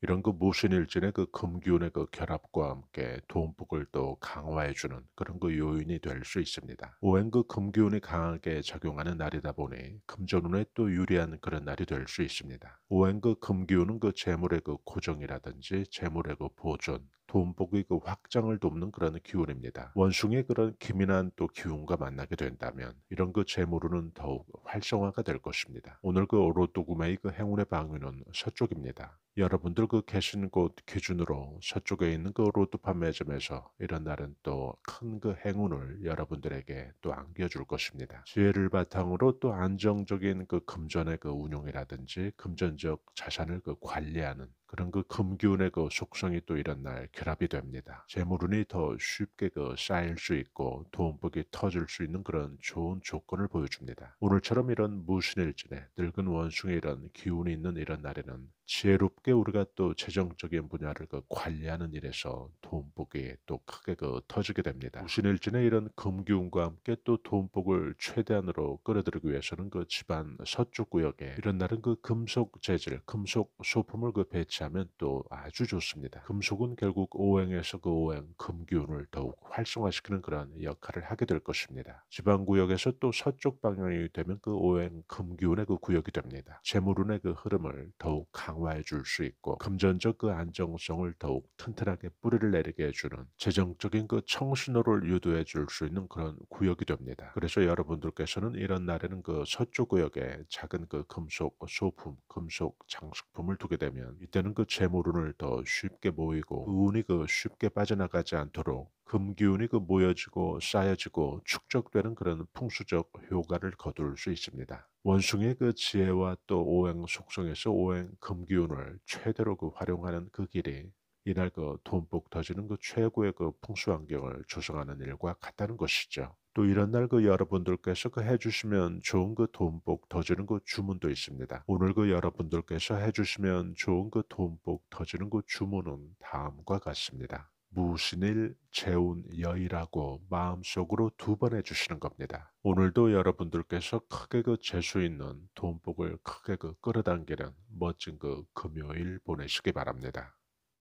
이런 그 무신일진의 그 금기운의 그 결합과 함께 도움폭을 또 강화해주는 그런 그 요인이 될 수 있습니다. 오행 그 금기운이 강하게 작용하는 날이다 보니 금전운에 또 유리한 그런 날이 될 수 있습니다. 오행 그 금기운은 그 재물의 그 고정이라든지 재물의 그 보존 돈복의 그 확장을 돕는 그런 기운입니다. 원숭이의 그런 기민한 또 기운과 만나게 된다면 이런 그 재물은 더욱 활성화가 될 것입니다. 오늘 그오로도 구매의 그 행운의 방위는 서쪽입니다. 여러분들 그 계신 곳 기준으로 서쪽에 있는 그 로또 판매점에서 이런 날은 또 큰 그 행운을 여러분들에게 또 안겨줄 것입니다. 지혜를 바탕으로 또 안정적인 그 금전의 그 운용이라든지 금전적 자산을 그 관리하는 그런 그 금기운의 그 속성이 또 이런 날 결합이 됩니다. 재물운이 더 쉽게 그 쌓일 수 있고 돈복이 터질 수 있는 그런 좋은 조건을 보여줍니다. 오늘처럼 이런 무신일진에 늙은 원숭이 이런 기운이 있는 이런 날에는 지혜롭게 우리가 또 재정적인 분야를 그 관리하는 일에서 돈복이 또 크게 그 터지게 됩니다. 무신일진에 이런 금기운과 함께 또 돈복을 최대한으로 끌어들이기 위해서는 그 집안 서쪽 구역에 이런 날은 그 금속 재질, 금속 소품을 그 배치 대비하면 또 아주 좋습니다. 금속은 결국 오행에서 그 오행, 금기운을 더욱 활성화시키는 그런 역할을 하게 될 것입니다. 지방구역에서 또 서쪽 방향이 되면 그 오행, 금기운의 그 구역이 됩니다. 재물운의 그 흐름을 더욱 강화해 줄 수 있고 금전적 그 안정성을 더욱 튼튼하게 뿌리를 내리게 해주는 재정적인 그 청신호를 유도해 줄 수 있는 그런 구역이 됩니다. 그래서 여러분들께서는 이런 날에는 그 서쪽 구역에 작은 그 금속 소품, 금속 장식품을 두게 되면 이때는 하는 그 재물운을 더 쉽게 모이고 그 운이 그 쉽게 빠져나가지 않도록 금기운이 그 모여지고 쌓여지고 축적되는 그런 풍수적 효과를 거둘 수 있습니다. 원숭이의 그 지혜와 또 오행 속성에서 오행 금기운을 최대로 그 활용하는 그 길이 이날 그 돈복 터지는 그 최고의 그 풍수 환경을 조성하는 일과 같다는 것이죠. 또 이런 날 그 여러분들께서 그 해주시면 좋은 그 돈복 터지는 그 주문도 있습니다. 오늘 그 여러분들께서 해주시면 좋은 그 돈복 터지는 그 주문은 다음과 같습니다. 무신 일, 재운, 여의라고 마음속으로 두 번 해주시는 겁니다. 오늘도 여러분들께서 크게 그 재수 있는 돈복을 크게 그 끌어당기는 멋진 그 금요일 보내시기 바랍니다.